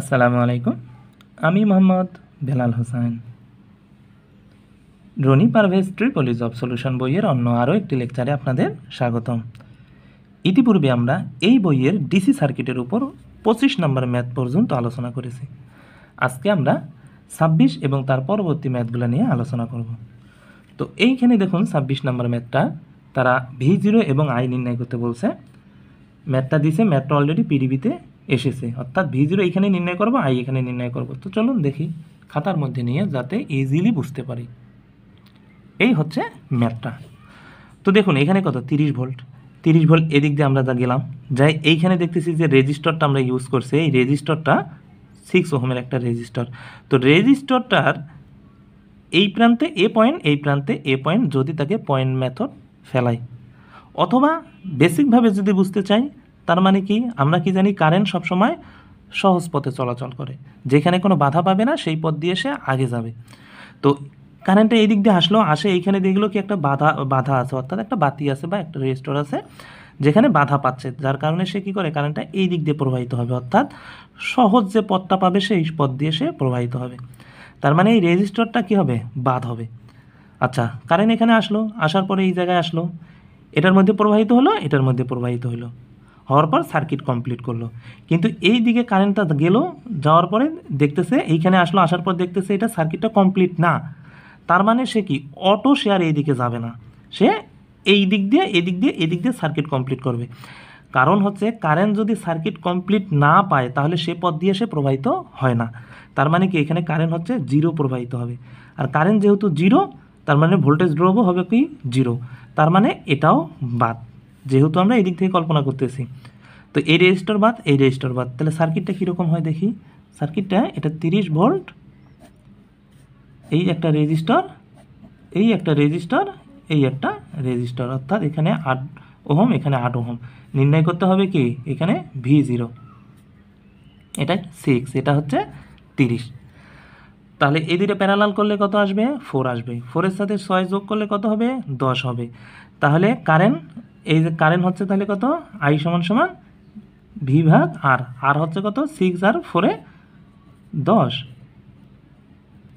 আসসালামু আলাইকুম আমি মোহাম্মদ বেলাল হোসেন রনি পারভেজ ট্রিপলিজ অফ সলিউশন বইয়ের অন্য আরও একটি লেকচারে আপনাদের স্বাগতম ইতিপূর্বে আমরা এই বইয়ের ডিসি সার্কিটের উপর পঁচিশ নম্বর ম্যাথ পর্যন্ত আলোচনা করেছি আজকে আমরা ছাব্বিশ এবং তার পরবর্তী ম্যাথগুলো নিয়ে আলোচনা করব তো এইখানে দেখুন ছাব্বিশ নম্বর ম্যাথটা তারা ভি জিরো এবং আই নির্ণয় করতে বলছে ম্যাথটা দিছে ম্যাথটা অলরেডি পিডিবিতে এসেছে অর্থাৎ ভি জিরো এখানে নির্ণয় করবো আই এখানে নির্ণয় করবো তো চলুন দেখি খাতার মধ্যে নিয়ে যাতে ইজিলি বুঝতে পারি এই হচ্ছে ম্যাথটা তো দেখুন এখানে কত তিরিশ ভোল্ট তিরিশ ভোল্ট এদিক দিয়ে আমরা যা গেলাম যাই এইখানে দেখতেছি যে রেজিস্টরটা আমরা ইউজ করছি এই রেজিস্টরটা সিক্স ওহমের একটা রেজিস্টর তো রেজিস্টরটার এই প্রান্তে এ পয়েন্ট এই প্রান্তে এ পয়েন্ট যদি তাকে পয়েন্ট মেথড ফেলাই অথবা বেসিকভাবে যদি বুঝতে চাই তার মানে কি আমরা কি জানি কারেন্ট সবসময় সহজ পথে চলাচল করে যেখানে কোনো বাধা পাবে না সেই পথ দিয়ে সে আগে যাবে তো কারেন্টটা এই দিক দিয়ে আসলো আসে এইখানে দেখলো কি একটা বাধা বাধা আছে অর্থাৎ একটা বাতি আছে বা একটা রেজিস্টর আছে যেখানে বাধা পাচ্ছে যার কারণে সে কি করে কারেন্টটা এই দিক দিয়ে প্রবাহিত হবে অর্থাৎ সহজ যে পথটা পাবে সেই পথ দিয়ে সে প্রবাহিত হবে তার মানে এই রেজিস্টরটা কি হবে বাদ হবে আচ্ছা কারেন্ট এখানে আসলো আসার পরে এই জায়গায় আসলো এটার মধ্যে প্রবাহিত হলো এটার মধ্যে প্রবাহিত হলো হওয়ার পর সার্কিট কমপ্লিট করলো কিন্তু এই দিকে কারেন্টটা গেল যাওয়ার পরে দেখতেছে এইখানে আসলো আসার পর দেখতেছে এটা সার্কিটটা কমপ্লিট না তার মানে সে কি অটো সে আর এই দিকে যাবে না সে এই দিক দিয়ে এদিক দিয়ে এদিক দিয়ে সার্কিট কমপ্লিট করবে কারণ হচ্ছে কারেন্ট যদি সার্কিট কমপ্লিট না পায় তাহলে সে পথ দিয়ে সে প্রবাহিত হয় না তার মানে কি এখানে কারেন্ট হচ্ছে জিরো প্রবাহিত হবে আর কারেন্ট যেহেতু জিরো তার মানে ভোল্টেজ ড্রপও হবে কি জিরো তার মানে এটাও বাদ যেহেতু আমরা এদিক থেকে কল্পনা করতেছি তো এই রেজিস্টার বাদ এই রেজিস্টার বাদ তাহলে সার্কিটটা কীরকম হয় দেখি সার্কিটটা এটা তিরিশ ভোল্ট এই একটা রেজিস্টার এই একটা রেজিস্টার এই একটা রেজিস্টার অর্থাৎ এখানে আট ওহম এখানে আট ওহম নির্ণয় করতে হবে কি এখানে ভি জিরো এটা সিক্স এটা হচ্ছে তিরিশ তাহলে এই দুটো প্যারালাল করলে কত আসবে ফোর আসবে ফোরের সাথে ছয় যোগ করলে কত হবে দশ হবে তাহলে কারেন্ট এই যে কারেন্ট হচ্ছে তাহলে কত আই সমান সমান ভি ভাগ আর আর হচ্ছে কত সিক্স আর ফোরে দশ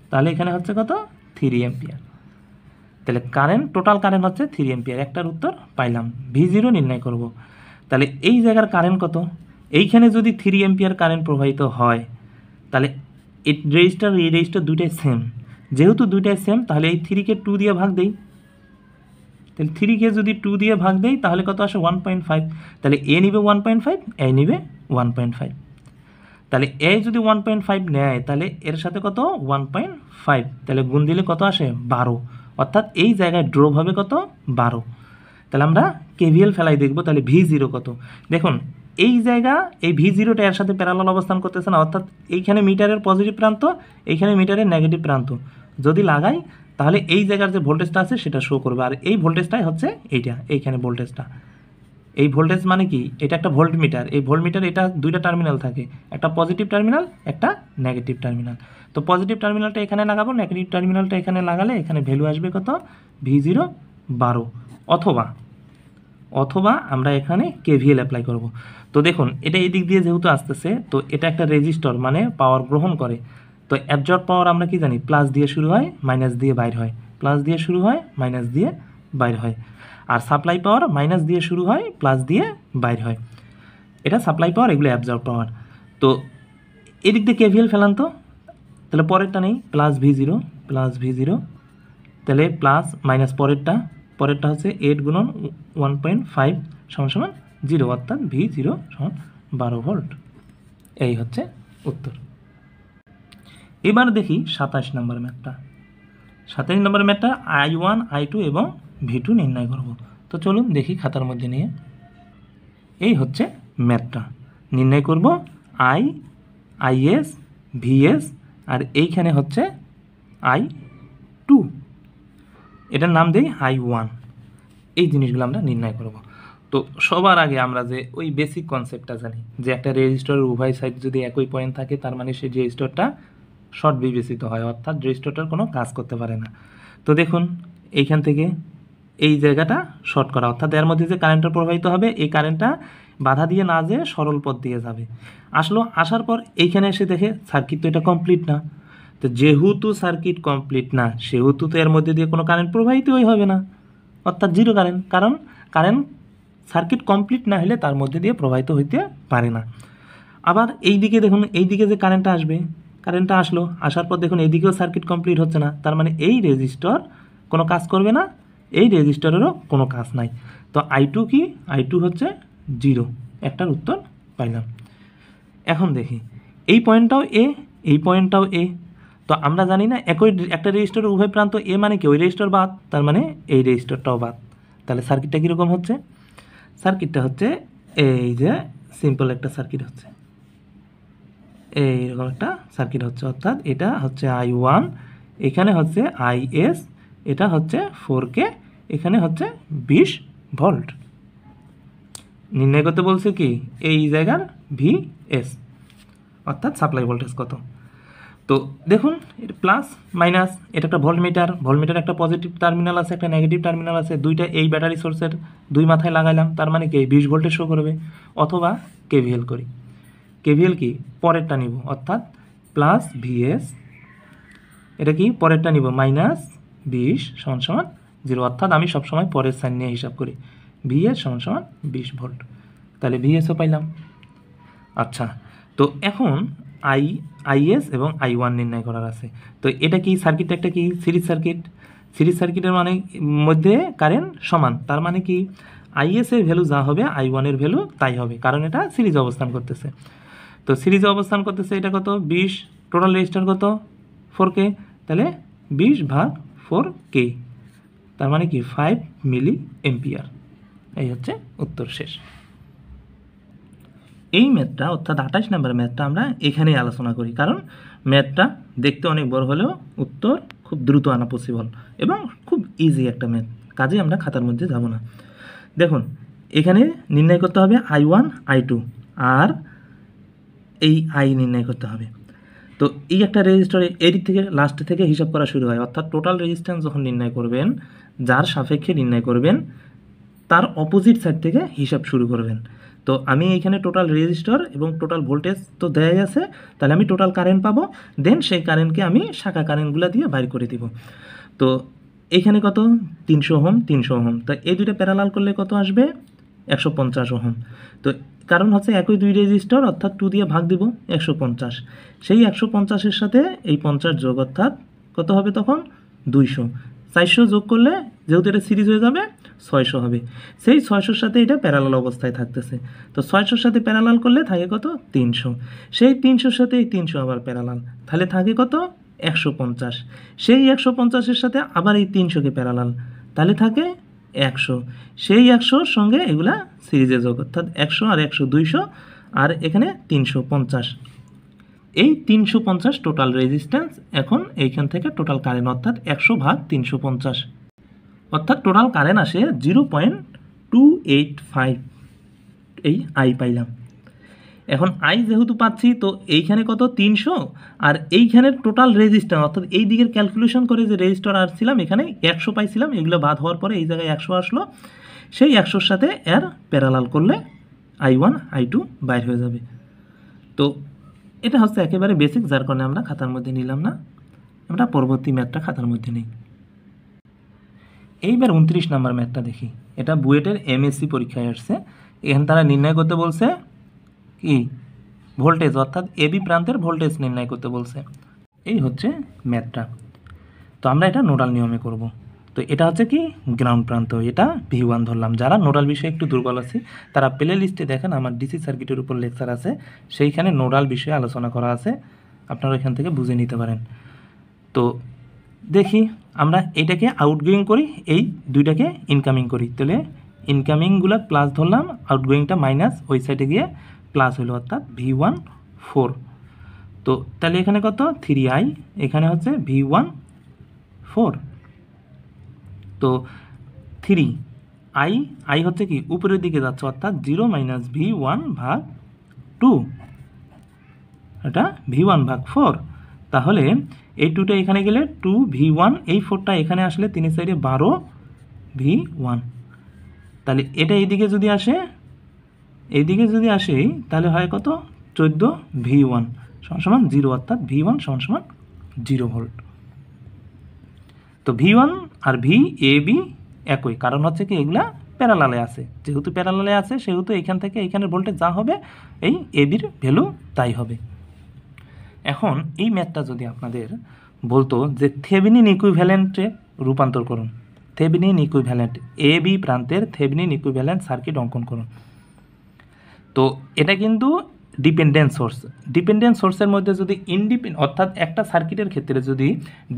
তাহলে এখানে হচ্ছে কত থ্রি এম্পিয়ার তাহলে কারেন্ট টোটাল কারেন্ট হচ্ছে থ্রি এম্পিয়ার একটার উত্তর পাইলাম ভি জিরো নির্ণয় করব তাহলে এই জায়গার কারেন্ট কত এইখানে যদি থ্রি এম্পিয়ার কারেন্ট প্রবাহিত হয় তাহলে রেজিস্টার এই রেজিস্টার দুইটাই সেম যেহেতু দুইটাই সেম তাহলে এই থ্রিকে টু দিয়ে ভাগ দেই তাহলে থ্রিকে যদি টু দিয়ে ভাগ দেই তাহলে কত আসে ওয়ান পয়েন্ট ফাইভ তাহলে এ নিবে ওয়ান পয়েন্ট ফাইভ এ নিবে ওয়ান পয়েন্ট ফাইভ তাহলে এ যদি ওয়ান পয়েন্ট ফাইভ নেয় তাহলে এর সাথে কত ওয়ান পয়েন্ট ফাইভ তাহলে গুণ দিলে কত আসে বারো অর্থাৎ এই জায়গায় ড্রপ হবে কত বারো তাহলে আমরা কেভিএল ফেলাই দেখবো তাহলে ভি জিরো কত দেখুন এই জায়গা এই ভি জিরোটা এর সাথে প্যারালাল অবস্থান করতেছে না অর্থাৎ এইখানে মিটারের পজিটিভ প্রান্ত এইখানে মিটারের নেগেটিভ প্রান্ত যদি লাগাই তাহলে এই জায়গার যে ভোল্টেজটা আছে সেটা শো করবে আর এই ভোল্টেজটাই হচ্ছে এইটা এইখানে ভোল্টেজটা এই ভোল্টেজ মানে কি এটা একটা ভোল্ট মিটার এই ভোল্ট মিটার এটা দুইটা টার্মিনাল থাকে একটা পজিটিভ টার্মিনাল একটা নেগেটিভ টার্মিনাল তো পজিটিভ টার্মিনালটা এখানে লাগাবো নেগেটিভ টার্মিনালটা এখানে লাগালে এখানে ভ্যালু আসবে কত ভি জিরো বারো অথবা অথবা আমরা এখানে কেভিএল অ্যাপ্লাই করব তো দেখুন এটা এই দিক দিয়ে যেহেতু আসতেছে তো এটা একটা রেজিস্টর মানে পাওয়ার গ্রহণ করে তো অ্যাবজর্ব পাওয়ার আমরা কি জানি প্লাস দিয়ে শুরু হয় মাইনাস দিয়ে বাইর হয় প্লাস দিয়ে শুরু হয় মাইনাস দিয়ে বাইর হয় আর সাপ্লাই পাওয়ার মাইনাস দিয়ে শুরু হয় প্লাস দিয়ে বাইর হয় এটা সাপ্লাই পাওয়ার এগুলো অ্যাবজর্ব পাওয়ার তো এদিক দিয়ে কেভিএল ফেলান তো তাহলে পরেরটা নেই plus V zero plus V zero তাহলে প্লাস মাইনাস পরেরটা পরেরটা হচ্ছে এইট গুণন ওয়ান পয়েন্ট ফাইভ সমান সমান জিরো অর্থাৎ ভি জিরো সমান বারো ভোল্ট এই হচ্ছে উত্তর এবার দেখি সাতাশ নম্বর ম্যাথটা সাতাশ নম্বর ম্যাথটা আই ওয়ান আই টু এবং ভি টু নির্ণয় করব তো চলুন দেখি খাতার মধ্যে নিয়ে এই হচ্ছে ম্যাথটা নির্ণয় করব আই আইএস ভিএস আর এইখানে হচ্ছে আই টু এটার নাম দিই আই ওয়ান এই জিনিসগুলো আমরা নির্ণয় করব তো সবার আগে আমরা যে ওই বেসিক কনসেপ্টটা জানি যে একটা রেজিস্টারের উভয় সাইড যদি একই পয়েন্ট থাকে তার মানে সেই রেজিস্টারটা শর্ট বিবেচিত হয় অর্থাৎ রেজিস্ট্রেটর কোনো কাজ করতে পারে না তো দেখুন এইখান থেকে এই জায়গাটা শর্ট করা অর্থাৎ এর মধ্যে যে কারেন্টটা প্রবাহিত হবে এই কারেন্টটা বাধা দিয়ে না যেয়ে সরল পথ দিয়ে যাবে আসলো আসার পর এইখানে এসে দেখে সার্কিট তো এটা কমপ্লিট না তো যেহেতু সার্কিট কমপ্লিট না সেহেতু তো এর মধ্যে দিয়ে কোনো কারেন্ট প্রবাহিতই হবে না অর্থাৎ জিরো কারেন্ট কারণ কারেন্ট সার্কিট কমপ্লিট না হলে তার মধ্যে দিয়ে প্রবাহিত হইতে পারে না আবার এই দিকে দেখুন এই দিকে যে কারেন্টটা আসবে কারেন্টটা আসলো আসার পর দেখুন এদিকেও সার্কিট কমপ্লিট হচ্ছে না তার মানে এই রেজিস্টর কোনো কাজ করবে না এই রেজিস্টরেরও কোনো কাজ নাই তো আই টু কি আই টু হচ্ছে জিরো একটার উত্তর পাইলাম এখন দেখি এই পয়েন্টটাও এ এই পয়েন্টটাও এ তো আমরা জানি না একই একটা রেজিস্টরের উভয় প্রান্ত এ মানে কি ওই রেজিস্টর বাদ তার মানে এই রেজিস্টরটাও বাদ তাহলে সার্কিটটা কীরকম হচ্ছে সার্কিটটা হচ্ছে এই যে সিম্পল একটা সার্কিট হচ্ছে এইরকম একটা সার্কিট হচ্ছে অর্থাৎ এটা হচ্ছে আই ওয়ান এখানে হচ্ছে আই এস এটা হচ্ছে ফোর কে এখানে হচ্ছে বিশ ভোল্ট নির্ণয় করতে বলছে কি এই জায়গার ভি এস অর্থাৎ সাপ্লাই ভোল্টেজ কত তো দেখুন প্লাস মাইনাস এটা একটা ভোল্টমিটার ভোল্টমিটার একটা পজিটিভ টার্মিনাল আছে একটা নেগেটিভ টার্মিনাল আছে দুইটা এই ব্যাটারি সোর্সের দুই মাথায় লাগাইলাম তার মানে কে বিশ ভোল্টে শো করবে অথবা কেভিএল করি কেভিএল কি পরেরটা নিব অর্থাৎ প্লাস ভিএস এটা কি পরেরটা নিব মাইনাস বিশ সমান সমান জিরো অর্থাৎ আমি সবসময় পরের সাইন নিয়ে হিসাব করি ভিএস সমান সমান বিশ ভোল্ট তাহলে ভিএসও পাইলাম আচ্ছা তো এখন আই আইএস এবং আই ওয়ান নির্ণয় করার আছে তো এটা কি সার্কিটটা একটা কি সিরিজ সার্কিট সিরিজ সার্কিটের মানে মধ্যে কারেন্ট সমান তার মানে কি আইএস এর ভ্যালু যা হবে আই ওয়ানের ভ্যালু তাই হবে কারণ এটা সিরিজ অবস্থান করতেছে তো সিরিজে অবস্থান করতেছে এটা কত বিশ টোটাল রেজিস্টার কত ফোর কে তাহলে বিশ ভাগ ফোর কে তার মানে কি ফাইভ মিলি এম্পিয়ার এই হচ্ছে উত্তর শেষ এই ম্যাথটা অর্থাৎ আঠাশ নাম্বার ম্যাথটা আমরা এখানেই আলোচনা করি কারণ ম্যাথটা দেখতে অনেক বড় হলেও উত্তর খুব দ্রুত আনা পসিবল এবং খুব ইজি একটা ম্যাথ কাজে আমরা খাতার মধ্যে যাব না দেখুন এখানে নির্ণয় করতে হবে আই ওয়ান আই টু আর এই আয় নির্ণয় করতে হবে তো এই একটা রেজিস্টারে এদিক থেকে লাস্ট থেকে হিসাব করা শুরু হয় অর্থাৎ টোটাল রেজিস্ট্যান্স যখন নির্ণয় করবেন যার সাপেক্ষে নির্ণয় করবেন তার অপোজিট সাইড থেকে হিসাব শুরু করবেন তো আমি এখানে টোটাল রেজিস্টার এবং টোটাল ভোল্টেজ তো দেয়া গেছে তাহলে আমি টোটাল কারেন্ট পাবো দেন সেই কারেন্টকে আমি শাখা কারেন্টগুলো দিয়ে বাইর করে দিব তো এখানে কত তিনশো হোম তিনশো হোম তো এই দুইটা প্যারালাল করলে কত আসবে একশো পঞ্চাশ ওহম তো কারণ হচ্ছে একই দুই রেজিস্টর অর্থাৎ টু দিয়ে ভাগ দিব একশো পঞ্চাশ সেই একশো পঞ্চাশের সাথে এই পঞ্চাশ যোগ অর্থাৎ কত হবে তখন দুইশো চারশো যোগ করলে যেহেতু এটা সিরিজ হয়ে যাবে ছয়শো হবে সেই ছয়শোর সাথে এটা প্যারালাল অবস্থায় থাকতেছে তো ছয়শোর সাথে প্যারালাল করলে থাকে কত তিনশো সেই তিনশোর সাথে এই তিনশো আবার প্যারালাল তাহলে থাকে কত একশো পঞ্চাশ সেই একশো পঞ্চাশের সাথে আবার এই তিনশোকে প্যারালাল তাহলে থাকে একশো সেই একশোর সঙ্গে এগুলা সিরিজে যোগ অর্থাৎ একশো আর একশো দুইশো আর এখানে তিনশো পঞ্চাশ এই তিনশো পঞ্চাশ টোটাল রেজিস্ট্যান্স এখন এইখান থেকে টোটাল কারেন্ট অর্থাৎ একশো ভাগ তিনশো পঞ্চাশ অর্থাৎ টোটাল কারেন্ট আসে zero point two eight five এই আই পাইলাম এখন আই যেহেতু পাচ্ছি তো এইখানে কত তিনশো আর এইখানের টোটাল রেজিস্টার অর্থাৎ এই দিকের ক্যালকুলেশন করে যে রেজিস্টার আসছিলাম এখানে একশো পাইছিলাম এগুলো বাদ হওয়ার পরে এই জায়গায় একশো আসলো সেই একশোর সাথে এর প্যারালাল করলে আই ওয়ান আই টু বাইর হয়ে যাবে তো এটা হচ্ছে একেবারে বেসিক যার কারণে আমরা খাতার মধ্যে নিলাম না আমরা পরবর্তী ম্যাথটা খাতার মধ্যে নেই এইবার উনত্রিশ নাম্বার ম্যাথটা দেখি এটা বুয়েটের এমএসসি পরীক্ষায় আসছে এখানে তারা নির্ণয় করতে বলছে কি ভোল্টেজ অর্থাৎ এবি প্রান্তের ভোল্টেজ নির্ণয় করতে বলছে এই হচ্ছে ম্যাথটা তো আমরা এটা নোডাল নিয়মে করব তো এটা হচ্ছে কি গ্রাউন্ড প্রান্ত এটা ভি ওয়ান ধরলাম যারা নোডাল বিষয়ে একটু দুর্বল আছে তারা প্লে লিস্টে দেখেন আমার ডিসি সার্কিটের উপর লেকচার আছে সেইখানে নোডাল বিষয়ে আলোচনা করা আছে আপনারা এখান থেকে বুঝে নিতে পারেন তো দেখি আমরা এটাকে আউটগোয়িং করি এই দুইটাকে ইনকামিং করি তাহলে ইনকামিংগুলো প্লাস ধরলাম আউটগোয়িংটা মাইনাস ওই সাইডে গিয়ে প্লাস হলো অর্থাৎ ভি ওয়ান ফোর তো তাহলে এখানে কত থ্রি আই এখানে হচ্ছে ভি ওয়ান ফোর তো থ্রি আই আই হচ্ছে কি উপরের দিকে যাচ্ছে অর্থাৎ জিরো মাইনাস ভি ওয়ান ভাগ টু এটা ভি ওয়ান ভাগ ফোর তাহলে এই টুটা এখানে গেলে টু ভি ওয়ান এই ফোরটা এখানে আসলে তিনের সাইডে বারো ভি ওয়ান তাহলে এটা এইদিকে যদি আসে এইদিকে যদি আসি তাহলে হয় কত চোদ্দো ভি ওয়ান সমান সমান জিরো অর্থাৎ ভি ওয়ান সমান সমান জিরো ভোল্ট তো ভি ওয়ান আর ভি এ বি একই কারণ হচ্ছে কি এগুলা প্যারালালে আছে যেহেতু প্যারালালে আছে সেহেতু এখান থেকে এখানের ভোল্টেজ যা হবে এই এ বির ভ্যালু তাই হবে এখন এই ম্যাথটা যদি আপনাদের বলতো যে নিকুই ভ্যালেন্টে রূপান্তর করুন নিকুই ভ্যালেন্ট এ বি প্রান্তের নিকুই ভ্যালেন্ট সার্কিট অঙ্কন করুন তো এটা কিন্তু ডিপেন্ডেন্ট সোর্স ডিপেন্ডেন্ট সোর্সের মধ্যে যদি ইনডিপেন্ড অর্থাৎ একটা সার্কিটের ক্ষেত্রে যদি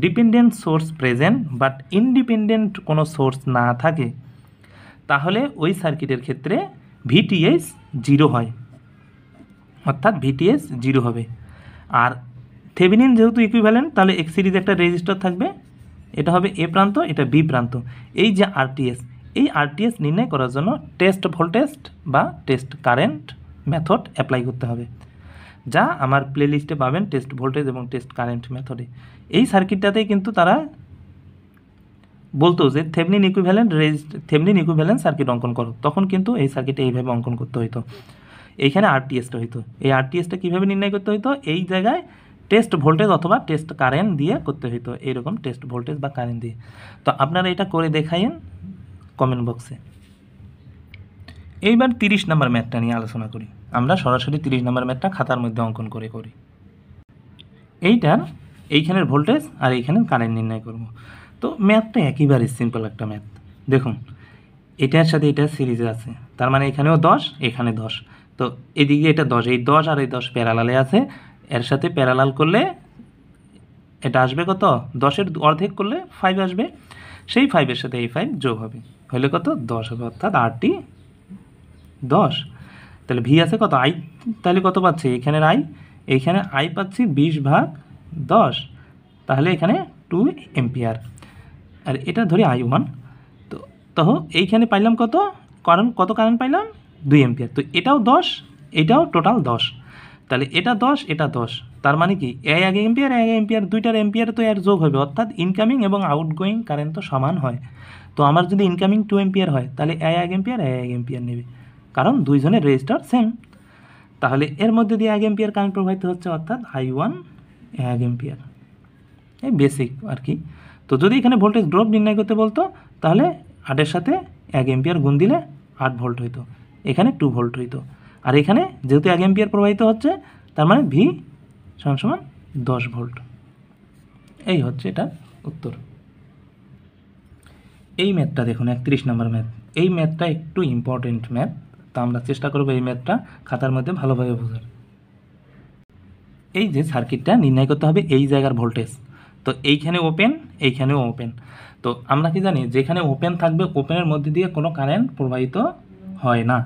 dependent source present but independent কোনো সোর্স না থাকে তাহলে ওই সার্কিটের ক্ষেত্রে ভিটিএস জিরো হয় অর্থাৎ ভিটিএস জিরো হবে আর থেভিনিন যেহেতু ইকুইভ্যালেন্ট তাহলে এক সিরিজ একটা রেজিস্টার থাকবে এটা হবে এ প্রান্ত এটা বি প্রান্ত এই যে আরটিএস এই আরটিএস নির্ণয় করার জন্য টেস্ট ভোল্টেজ বা টেস্ট কারেন্ট মেথড অ্যাপ্লাই করতে হবে যা আমার প্লেলিস্টে পাবেন টেস্ট ভোল্টেজ এবং টেস্ট কারেন্ট মেথডে এই সার্কিটটাতেই কিন্তু তারা বলতো যে Thevenin equivalent res Thevenin equivalent circuit অঙ্কন করো তখন কিন্তু এই সার্কিটে এইভাবে অঙ্কন করতে হইতো এইখানে আরটিএসটা হইতো এই আরটিএসটা কীভাবে নির্ণয় করতে হইতো এই জায়গায় টেস্ট ভোল্টেজ অথবা টেস্ট কারেন্ট দিয়ে করতে হইতো এইরকম টেস্ট ভোল্টেজ বা কারেন্ট দিয়ে তো আপনারা এটা করে দেখাইন কমেন্ট বক্সে এইবার তিরিশ নাম্বার ম্যাথটা নিয়ে আলোচনা করি আমরা সরাসরি তিরিশ নাম্বার ম্যাথটা খাতার মধ্যে অঙ্কন করে করি এইটার এইখানের ভোল্টেজ আর এইখানের কারেন্ট নির্ণয় করব তো ম্যাথটা একেবারে সিম্পল একটা ম্যাথ দেখুন এটার সাথে এটা সিরিজে আছে তার মানে এখানেও দশ এখানে দশ তো এদিকে এটা দশ এই দশ আর এই দশ প্যারালালে আছে এর সাথে প্যারালাল করলে এটা আসবে কত দশের অর্ধেক করলে ফাইভ আসবে সেই ফাইভের সাথে এই ফাইভ যোগ হবে হলে কত দশ হবে অর্থাৎ আটটি দশ তাহলে ভি আছে কত আই তাহলে কত পাচ্ছি এখানের আই এইখানে আই পাচ্ছি বিশ ভাগ দশ তাহলে এখানে টু এম্পিয়ার আর এটা ধরি আই ওয়ান তো তো এইখানে পাইলাম কত কারণ কত কারণ পাইলাম দুই এম্পিয়ার তো এটাও দশ এটাও টোটাল দশ তাহলে এটা দশ এটা দশ তার মানে কি এ এক এম্পিয়ার এক এম্পিয়ার দুইটার এম্পিয়ার তো এর যোগ হবে অর্থাৎ ইনকামিং এবং আউটগোয়িং কারেন্ট তো সমান হয় তো আমার যদি ইনকামিং টু এম্পিয়ার হয় তাহলে এ এক এম্পিয়ার এ এক এম্পিয়ার নেবে কারণ দুইজনের রেজিস্টার সেম তাহলে এর মধ্যে দিয়ে এক এম্পিয়ার কারেন্ট প্রবাহিত হচ্ছে অর্থাৎ আই ওয়ান এক এম্পিয়ার এই বেসিক আর কি তো যদি এখানে ভোল্টেজ ড্রপ নির্ণয় করতে বলতো তাহলে আটের সাথে এক এম্পিয়ার গুণ দিলে আট ভোল্ট হইতো এখানে টু ভোল্ট হইতো আর এখানে যেহেতু এক এম্পিয়ার প্রবাহিত হচ্ছে তার মানে ভি সমান সমান দশ ভোল্ট এই হচ্ছে এটা উত্তর এই ম্যাথটা দেখুন একত্রিশ নম্বর ম্যাথ এই ম্যাথটা একটু ইম্পর্টেন্ট ম্যাথ তো আমরা চেষ্টা করবো এই ম্যাথটা খাতার মধ্যে ভালোভাবে বোঝার এই যে সার্কিটটা নির্ণয় করতে হবে এই জায়গার ভোল্টেজ তো এইখানে ওপেন এইখানেও ওপেন তো আমরা কি জানি যেখানে ওপেন থাকবে ওপেনের মধ্যে দিয়ে কোনো কারেন্ট প্রবাহিত হয় না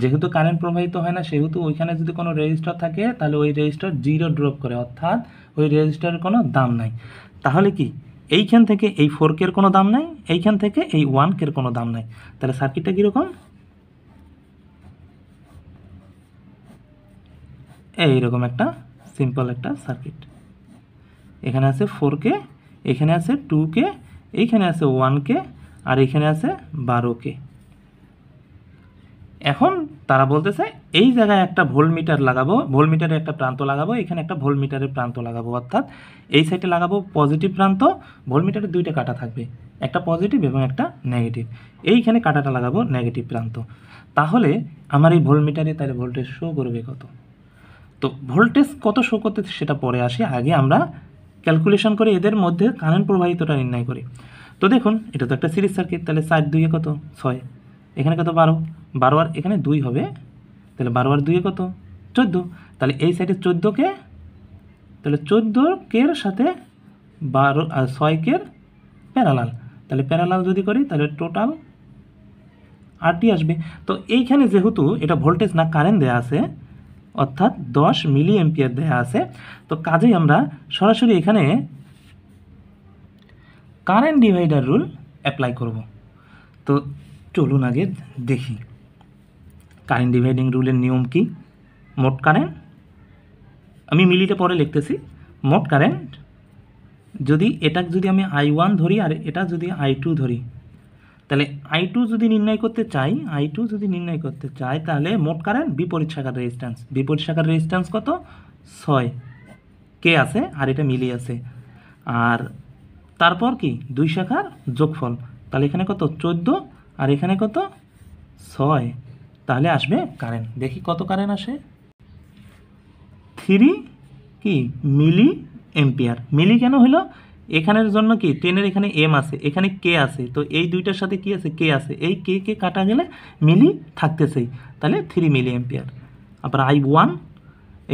যেহেতু কারেন্ট প্রবাহিত হয় না সেহেতু ওইখানে যদি কোনো রেজিস্টার থাকে তাহলে ওই রেজিস্টার জিরো ড্রপ করে অর্থাৎ ওই রেজিস্টারের কোনো দাম নাই তাহলে কি এইখান থেকে এই ফোর কের কোনো দাম নাই এইখান থেকে এই ওয়ান কের কোনো দাম নাই তাহলে সার্কিটটা কীরকম এইরকম একটা সিম্পল একটা সার্কিট এখানে আছে ফোর কে এখানে আছে টু কে এইখানে আছে ওয়ান কে আর এখানে আছে বারো কে এখন তারা বলতেছে এই জায়গায় একটা মিটার লাগাবো মিটারে একটা প্রান্ত লাগাবো এখানে একটা মিটারের প্রান্ত লাগাবো অর্থাৎ এই সাইডে লাগাবো পজিটিভ প্রান্ত মিটারে দুইটা কাটা থাকবে একটা পজিটিভ এবং একটা নেগেটিভ এইখানে কাটাটা লাগাবো নেগেটিভ প্রান্ত তাহলে আমার এই মিটারে তাহলে ভোল্টেজ শো করবে কত তো ভোল্টেজ কত শো করতে সেটা পরে আসে আগে আমরা ক্যালকুলেশন করে এদের মধ্যে কারেন্ট প্রবাহিতটা নির্ণয় করি তো দেখুন এটা তো একটা সিরিজ সার্কিট তাহলে সাইড দুইয়ে কত ছয় এখানে কত বারো বারো আর এখানে দুই হবে তাহলে বারো আর দুইয়ে কত চোদ্দো তাহলে এই সাইডে চোদ্দোকে তাহলে চোদ্দো কের সাথে বারো আর ছয় কের প্যারালাল তাহলে প্যারালাল যদি করি তাহলে টোটাল আটটি আসবে তো এইখানে যেহেতু এটা ভোল্টেজ না কারেন্ট দেয়া আছে অর্থাৎ দশ মিলি এম্পিয়ার দেয়া আছে তো কাজেই আমরা সরাসরি এখানে কারেন্ট ডিভাইডার রুল অ্যাপ্লাই করব তো চলুন আগে দেখি কারেন্ট ডিভাইডিং রুলের নিয়ম কি মোট কারেন্ট আমি মিলিটা পরে লিখতেছি মোট কারেন্ট যদি এটা যদি আমি আই ওয়ান ধরি আর এটা যদি আই টু ধরি তাহলে আই টু যদি নির্ণয় করতে চাই আই টু যদি নির্ণয় করতে চাই তাহলে মোট কারেন্ট বিপরীত শাখার রেজিস্ট্যান্স বিপরীত শাখার রেজিস্ট্যান্স কত ছয় কে আছে আর এটা মিলি আছে আর তারপর কি দুই শাখার যোগফল তাহলে এখানে কত চোদ্দো আর এখানে কত ছয় তাহলে আসবে কারেন্ট দেখি কত কারেন্ট আসে থ্রি কি মিলি এম্পিয়ার মিলি কেন হলো এখানের জন্য কি টেনের এখানে এম আছে এখানে কে আছে তো এই দুইটার সাথে কি আছে কে আছে এই কে কে কাটা গেলে মিলি থাকতেছেই তাহলে থ্রি মিলি এম্পিয়ার আবার আই ওয়ান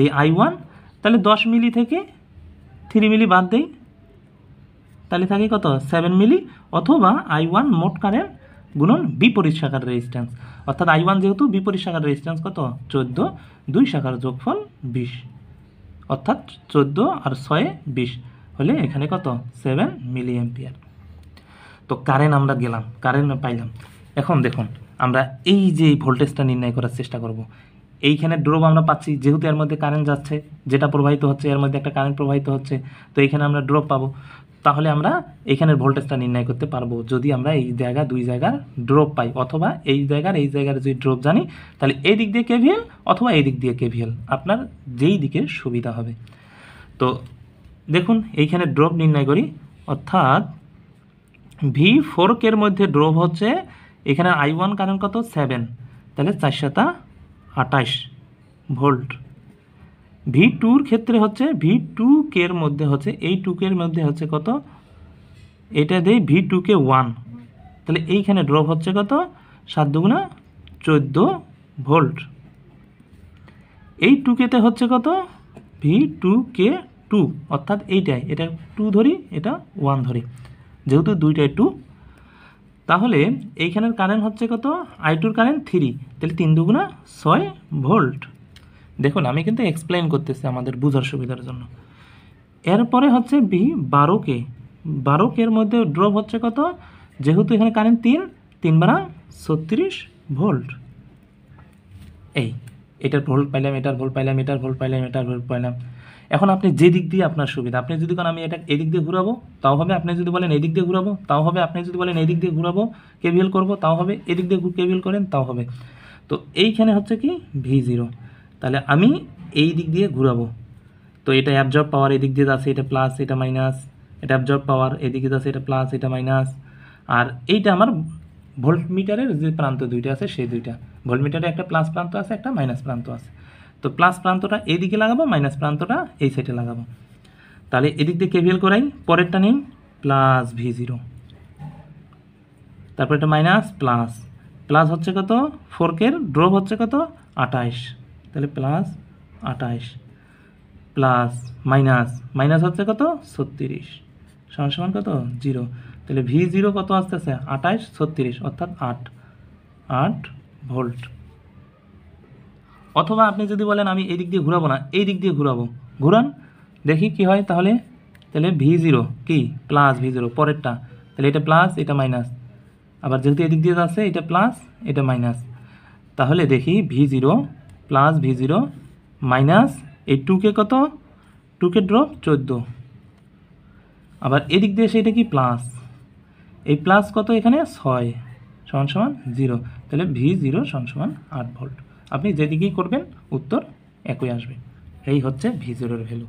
এই আই ওয়ান তাহলে দশ মিলি থেকে থ্রি মিলি বাদ দেই তাহলে থাকে কত সেভেন মিলি অথবা আই ওয়ান মোট কারেন্ট গুণন বিপরীত শাখার রেজিস্ট্যান্স অর্থাৎ আই ওয়ান যেহেতু বিপরীত শাখার রেজিস্ট্যান্স কত চোদ্দো দুই শাখার যোগফল বিশ অর্থাৎ চোদ্দো আর ছয়ে বিশ হলে এখানে কত সেভেন মিলি এম্পিয়ার তো কারেন্ট আমরা গেলাম কারেন্ট পাইলাম এখন দেখুন আমরা এই যে ভোল্টেজটা নির্ণয় করার চেষ্টা করব এইখানে ড্রোব আমরা পাচ্ছি যেহেতু এর মধ্যে কারেন্ট যাচ্ছে যেটা প্রবাহিত হচ্ছে এর মধ্যে একটা কারেন্ট প্রবাহিত হচ্ছে তো এইখানে আমরা ড্রোব পাবো তাহলে আমরা এখানের ভোল্টেজটা নির্ণয় করতে পারবো যদি আমরা এই জায়গা দুই জায়গার ড্রপ পাই অথবা এই জায়গার এই জায়গার যদি ড্রপ জানি তাহলে এই দিক দিয়ে কেভিএল অথবা এই দিক দিয়ে কেভিএল আপনার যেই দিকে সুবিধা হবে তো দেখুন এইখানে ড্রপ নির্ণয় করি অর্থাৎ ভি ফোর কের মধ্যে ড্রপ হচ্ছে এখানে আই ওয়ান কারেন্ট কত সেভেন তাহলে চারশাতা আটাইশ ভোল্ট ভি টুর ক্ষেত্রে হচ্ছে ভি টু কের মধ্যে হচ্ছে এই টুকের মধ্যে হচ্ছে কত এটা দেই ভি টুকে ওয়ান তাহলে এইখানে ড্রপ হচ্ছে কত সাত দুগুণা চোদ্দো ভোল্ট এই টুকেতে হচ্ছে কত ভি টু কে টু অর্থাৎ এইটাই এটা টু ধরি এটা ওয়ান ধরি যেহেতু দুইটাই টু তাহলে এইখানের কারেন্ট হচ্ছে কত আই টুর কারেন্ট থ্রি তাহলে তিন দুগুণা ছয় ভোল্ট দেখুন আমি কিন্তু এক্সপ্লেন করতেছি আমাদের বোঝার সুবিধার জন্য এরপরে হচ্ছে বি বারো কে বারো কের মধ্যে ড্রপ হচ্ছে কত যেহেতু এখানে কারেন্ট তিন তিন বারা ছত্রিশ ভোল্ট এই এটার ভোল্ট পাইলাম এটার ভোল্ট পাইলাম এটার ভোল্ট পাইলাম এটার ভোল্ট পাইলাম এখন আপনি যে দিক দিয়ে আপনার সুবিধা আপনি যদি কোন আমি এটা এদিক দিয়ে ঘুরাবো তাও হবে আপনি যদি বলেন এদিক দিয়ে ঘুরাবো তাও হবে আপনি যদি বলেন এদিক দিয়ে ঘুরাবো কেবিএল করবো তাও হবে এদিক দিয়ে কেবিএল করেন তাও হবে তো এইখানে হচ্ছে কি ভি জিরো তাহলে আমি এই দিক দিয়ে ঘুরাবো তো এটা অ্যাবজর্ব পাওয়ার এদিক দিয়ে যাচ্ছে এটা প্লাস এটা মাইনাস এটা অ্যাবজর্ব পাওয়ার এদিকে যাচ্ছে এটা প্লাস এটা মাইনাস আর এইটা আমার ভোল্টমিটারের যে প্রান্ত দুইটা আছে সেই দুইটা ভোল্টমিটারে একটা প্লাস প্রান্ত আছে একটা মাইনাস প্রান্ত আছে তো প্লাস প্রান্তটা এদিকে লাগাবো মাইনাস প্রান্তটা এই সাইডে লাগাবো তাহলে এদিক দিয়ে কেভিএল করাই পরেরটা নিন প্লাস ভি জিরো তারপর এটা মাইনাস প্লাস প্লাস হচ্ছে কত ফোরকের ড্রপ হচ্ছে কত আঠাইশ তাহলে প্লাস আঠাইশ প্লাস মাইনাস মাইনাস হচ্ছে কত ছত্রিশ সমান সমান কত জিরো তাহলে ভি জিরো কত আসতেছে আঠাইশ ছত্রিশ অর্থাৎ আট আট ভোল্ট অথবা আপনি যদি বলেন আমি এই দিক দিয়ে ঘুরাবো না এই দিক দিয়ে ঘুরাবো ঘুরান দেখি কি হয় তাহলে তাহলে ভি জিরো কি প্লাস ভি জিরো পরেরটা তাহলে এটা প্লাস এটা মাইনাস আবার যেহেতু এদিক দিয়ে যাচ্ছে এটা প্লাস এটা মাইনাস তাহলে দেখি V zero plus V zero minus এই টুকে কত টুকে ড্রপ চোদ্দো আবার এদিক দিয়ে সেটা কি প্লাস এই প্লাস কত এখানে ছয় সমান সমান জিরো তাহলে ভি জিরো সমান সমান আট ভোল্ট আপনি যেদিকেই করবেন উত্তর একই আসবে এই হচ্ছে ভি জিরোর ভ্যালু